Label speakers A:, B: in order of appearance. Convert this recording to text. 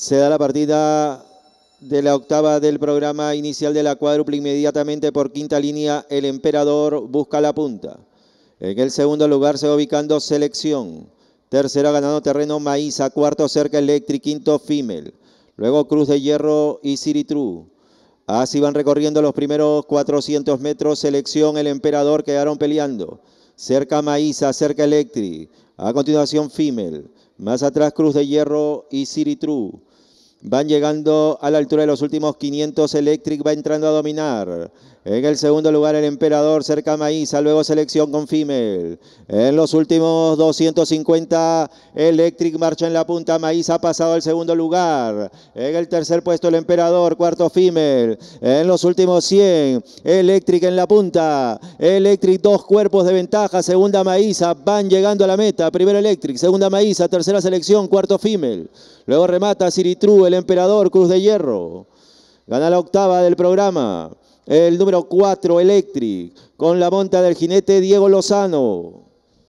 A: Se da la partida de la octava del programa inicial de la cuádruple inmediatamente por quinta línea el emperador busca la punta. En el segundo lugar se va ubicando selección. Tercera ganando terreno Maíza, cuarto cerca Electric, quinto Fimel. Luego Cruz de Hierro y True. Así van recorriendo los primeros 400 metros. Selección, el emperador quedaron peleando. Cerca Maíza, cerca Electric. A continuación Fimel. Más atrás Cruz de Hierro y True. Van llegando a la altura de los últimos 500. Electric va entrando a dominar. En el segundo lugar el Emperador, cerca Maíza, luego selección con Fimel. En los últimos 250 Electric marcha en la punta, Maíza ha pasado al segundo lugar. En el tercer puesto el Emperador, cuarto Fimel. En los últimos 100 Electric en la punta. Electric dos cuerpos de ventaja, segunda Maíza, van llegando a la meta. Primero Electric, segunda Maíza, tercera selección, cuarto Fimel. Luego remata Siritru, el emperador, Cruz de Hierro. Gana la octava del programa. El número 4, Electric, con la monta del jinete Diego Lozano.